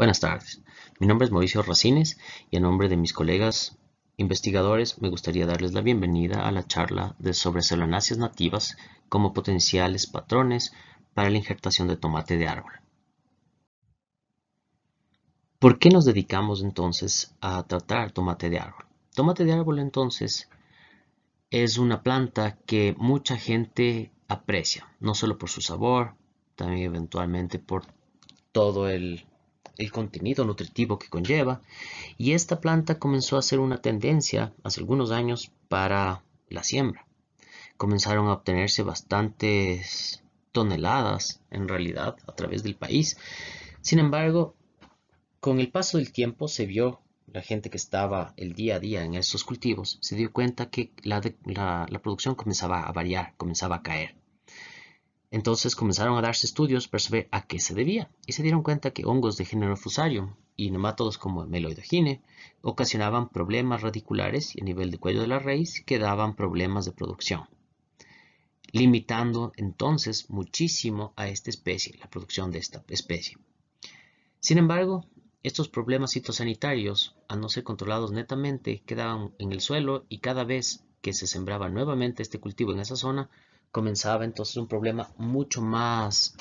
Buenas tardes, mi nombre es Mauricio Racines y en nombre de mis colegas investigadores me gustaría darles la bienvenida a la charla de sobre nativas como potenciales patrones para la injertación de tomate de árbol. ¿Por qué nos dedicamos entonces a tratar tomate de árbol? Tomate de árbol entonces es una planta que mucha gente aprecia, no solo por su sabor, también eventualmente por todo el el contenido nutritivo que conlleva, y esta planta comenzó a ser una tendencia hace algunos años para la siembra. Comenzaron a obtenerse bastantes toneladas en realidad a través del país. Sin embargo, con el paso del tiempo se vio la gente que estaba el día a día en estos cultivos, se dio cuenta que la producción comenzaba a variar, comenzaba a caer. Entonces comenzaron a darse estudios para saber a qué se debía y se dieron cuenta que hongos de género Fusarium y nematodos como el Meloidogine ocasionaban problemas radiculares y a nivel de cuello de la raíz que daban problemas de producción, limitando entonces muchísimo a esta especie, la producción de esta especie. Sin embargo, estos problemas fitosanitarios, al no ser controlados netamente, quedaban en el suelo y cada vez que se sembraba nuevamente este cultivo en esa zona, comenzaba entonces un problema mucho más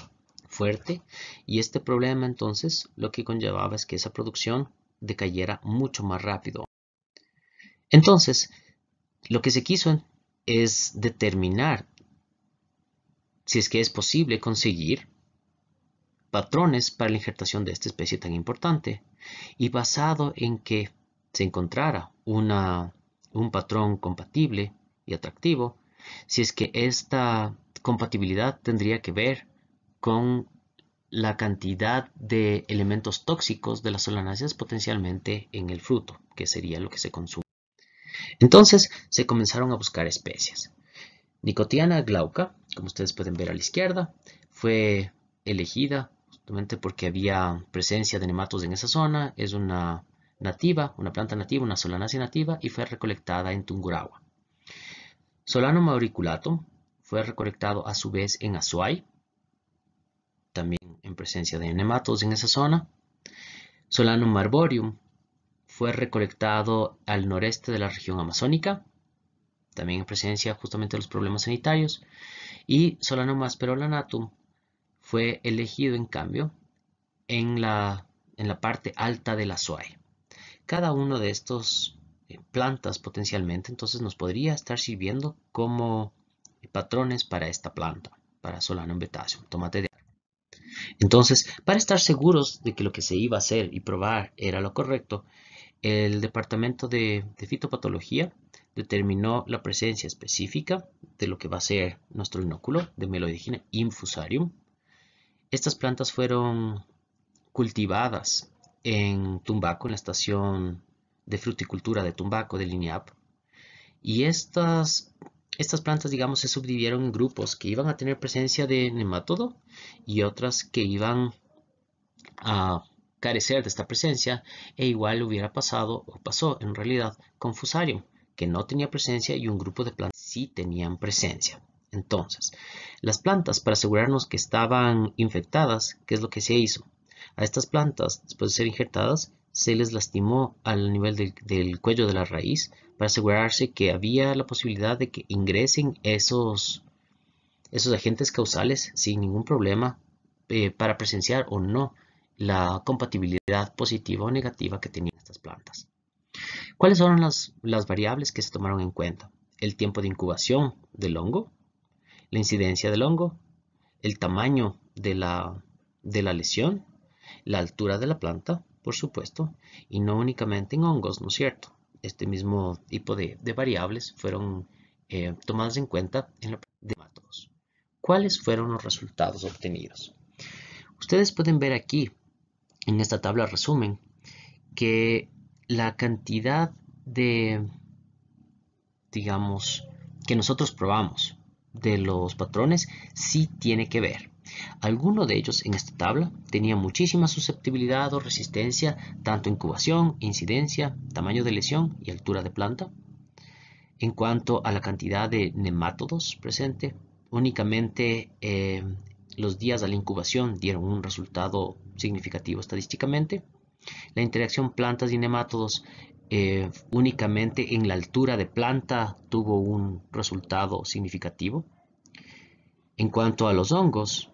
fuerte y este problema entonces lo que conllevaba es que esa producción decayera mucho más rápido. Entonces, lo que se quiso es determinar si es que es posible conseguir patrones para la injertación de esta especie tan importante y basado en que se encontrara una, un patrón compatible y atractivo, si es que esta compatibilidad tendría que ver con la cantidad de elementos tóxicos de las solanáceas potencialmente en el fruto, que sería lo que se consume. Entonces se comenzaron a buscar especies. Nicotiana glauca, como ustedes pueden ver a la izquierda, fue elegida justamente porque había presencia de nematos en esa zona. Es una nativa, una planta nativa, una solanácea nativa y fue recolectada en Tungurahua. Solanum auriculatum fue recolectado a su vez en Azuay, también en presencia de nematodos en esa zona. Solanum marborium fue recolectado al noreste de la región amazónica, también en presencia justamente de los problemas sanitarios. Y Solanum asperolanatum fue elegido en cambio en la, en la parte alta de la Azuay. Cada uno de estos eh, plantas potencialmente, entonces nos podría estar sirviendo como patrones para esta planta, para Solanum betaceum, tomate de árbol. Entonces, para estar seguros de que lo que se iba a hacer y probar era lo correcto, el departamento de, fitopatología determinó la presencia específica de lo que va a ser nuestro inóculo de meloidigina infusarium. Estas plantas fueron cultivadas en Tumbaco, en la estación de fruticultura de Tumbaco, de Liniap. Y estas, estas plantas, digamos, se subdividieron en grupos que iban a tener presencia de nematodo y otras que iban a carecer de esta presencia e igual hubiera pasado o pasó en realidad con Fusarium, que no tenía presencia y un grupo de plantas sí tenían presencia. Entonces, las plantas, para asegurarnos que estaban infectadas, ¿qué es lo que se hizo? A estas plantas, después de ser injertadas, se les lastimó al nivel del cuello de la raíz para asegurarse que había la posibilidad de que ingresen esos, esos agentes causales sin ningún problema eh, para presenciar o no la compatibilidad positiva o negativa que tenían estas plantas. ¿Cuáles fueron las, variables que se tomaron en cuenta? El tiempo de incubación del hongo, la incidencia del hongo, el tamaño de la lesión, la altura de la planta, por supuesto, y no únicamente en hongos, ¿no es cierto? Este mismo tipo de, variables fueron eh, tomadas en cuenta en la de ¿Cuáles fueron los resultados obtenidos? Ustedes pueden ver aquí, en esta tabla resumen, que la cantidad de, digamos, que nosotros probamos de los patrones sí tiene que ver. Algunos de ellos en esta tabla tenía muchísima susceptibilidad o resistencia, tanto incubación, incidencia, tamaño de lesión y altura de planta. En cuanto a la cantidad de nematodos presente, únicamente eh, los días de la incubación dieron un resultado significativo estadísticamente. La interacción plantas y nemátodos eh, únicamente en la altura de planta tuvo un resultado significativo. En cuanto a los hongos,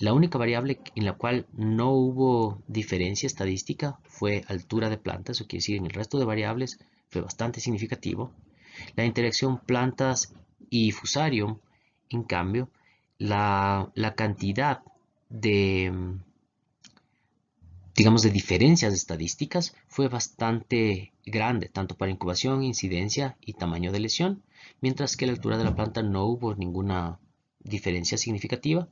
la única variable en la cual no hubo diferencia estadística fue altura de planta, eso quiere decir en el resto de variables fue bastante significativo. La interacción plantas y fusarium, en cambio, la, la cantidad de, mm, digamos, de diferencias estadísticas fue bastante grande, tanto para incubación, incidencia y tamaño de lesión, mientras que la altura de la planta no hubo ninguna diferencia significativa.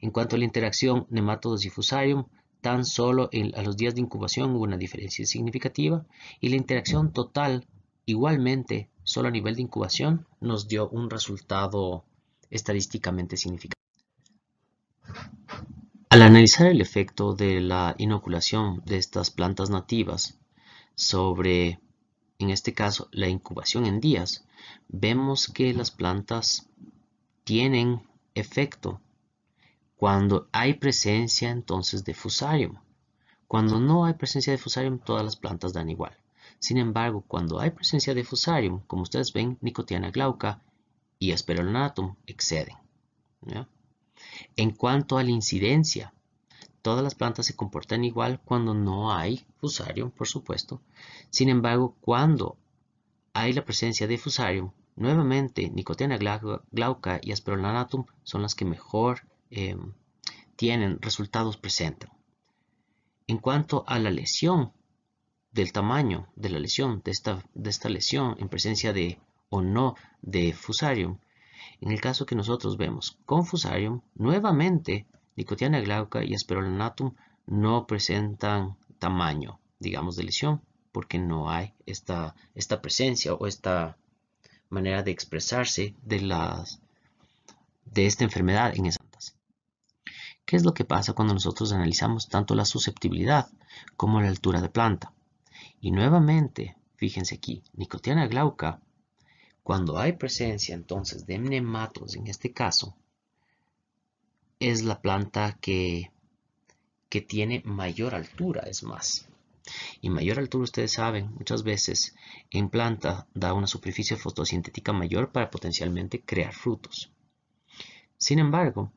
En cuanto a la interacción nematodos-difusarium, tan solo a los días de incubación hubo una diferencia significativa y la interacción total igualmente solo a nivel de incubación nos dio un resultado estadísticamente significativo. Al analizar el efecto de la inoculación de estas plantas nativas sobre, en este caso, la incubación en días, vemos que las plantas tienen efecto cuando hay presencia entonces de fusarium. Cuando no hay presencia de fusarium, todas las plantas dan igual. Sin embargo, cuando hay presencia de fusarium, como ustedes ven, nicotiana glauca y esperonatum exceden. En cuanto a la incidencia, todas las plantas se comportan igual cuando no hay fusarium, por supuesto. Sin embargo, cuando hay la presencia de fusarium, nuevamente nicotiana glauca y Asperolanatum son las que mejor eh, tienen, resultados presentes. En cuanto a la lesión, del tamaño de la lesión, de esta, de esta lesión en presencia de o no de fusarium, en el caso que nosotros vemos con fusarium, nuevamente nicotiana glauca y asperolanatum no presentan tamaño, digamos, de lesión, porque no hay esta, esta presencia o esta manera de expresarse de, las, de esta enfermedad en esa ¿Qué es lo que pasa cuando nosotros analizamos tanto la susceptibilidad como la altura de planta? Y nuevamente, fíjense aquí, Nicotiana glauca, cuando hay presencia entonces de nematodos en este caso, es la planta que, que tiene mayor altura, es más. Y mayor altura, ustedes saben, muchas veces en planta da una superficie fotosintética mayor para potencialmente crear frutos. Sin embargo,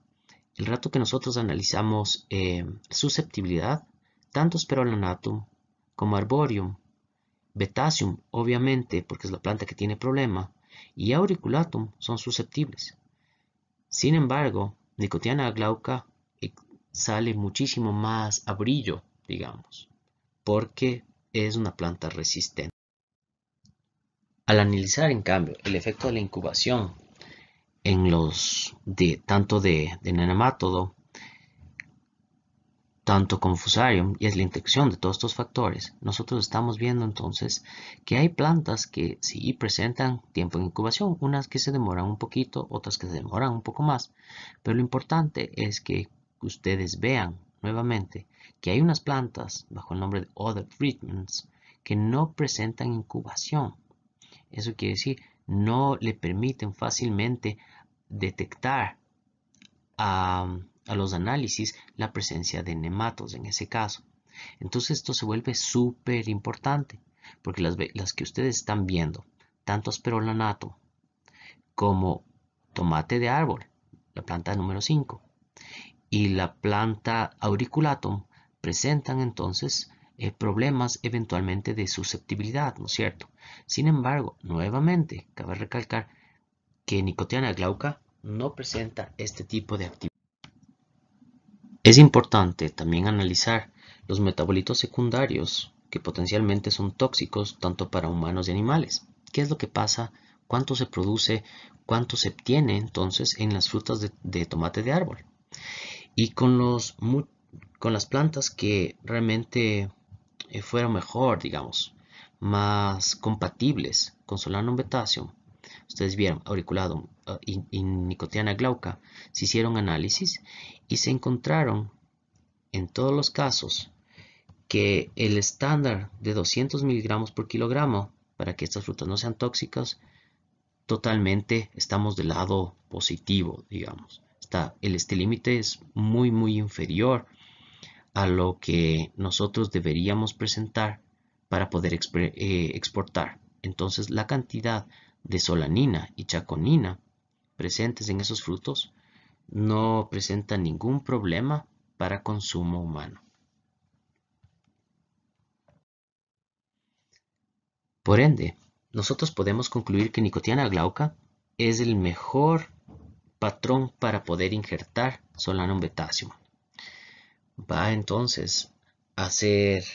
el rato que nosotros analizamos eh, susceptibilidad, tanto Speronatum como Arborium, betasium, obviamente, porque es la planta que tiene problema, y Auriculatum son susceptibles. Sin embargo, Nicotiana glauca eh, sale muchísimo más a brillo, digamos, porque es una planta resistente. Al analizar, en cambio, el efecto de la incubación en los de tanto de, de tanto como fusarium, y es la interacción de todos estos factores, nosotros estamos viendo entonces que hay plantas que sí presentan tiempo de incubación, unas que se demoran un poquito, otras que se demoran un poco más, pero lo importante es que ustedes vean nuevamente que hay unas plantas bajo el nombre de other treatments que no presentan incubación. Eso quiere decir, no le permiten fácilmente detectar a, los análisis la presencia de nematos en ese caso. Entonces esto se vuelve súper importante porque las, que ustedes están viendo, tanto asperolanato como tomate de árbol, la planta número 5, y la planta auriculatum presentan entonces eh, problemas eventualmente de susceptibilidad, ¿no es cierto? Sin embargo, nuevamente, cabe recalcar que Nicotiana glauca no presenta este tipo de actividad. Es importante también analizar los metabolitos secundarios que potencialmente son tóxicos tanto para humanos y animales. ¿Qué es lo que pasa? ¿Cuánto se produce? ¿Cuánto se obtiene entonces en las frutas de, tomate de árbol? Y con, los, con las plantas que realmente eh, fueron mejor, digamos, más compatibles con Solanum betaceum, ustedes vieron auriculado ah, y, nicotiana glauca, se hicieron análisis y se encontraron en todos los casos que el estándar de 200 miligramos por kilogramo para que estas frutas no sean tóxicas, totalmente estamos del lado positivo, digamos. Está, el, este límite es muy, muy inferior a lo que nosotros deberíamos presentar para poder eh, exportar. Entonces la cantidad de solanina y chaconina presentes en esos frutos no presentan ningún problema para consumo humano. Por ende, nosotros podemos concluir que nicotiana glauca es el mejor patrón para poder injertar Solanum betasium. Va entonces a hacer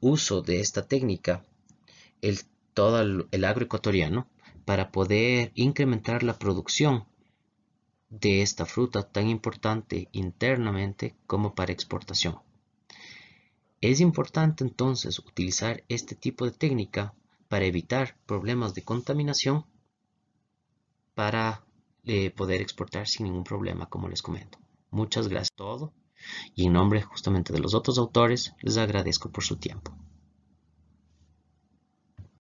uso de esta técnica el todo el, agroecuatoriano, para poder incrementar la producción de esta fruta tan importante internamente como para exportación. Es importante entonces utilizar este tipo de técnica para evitar problemas de contaminación para eh, poder exportar sin ningún problema, como les comento. Muchas gracias a todos y en nombre justamente de los otros autores les agradezco por su tiempo.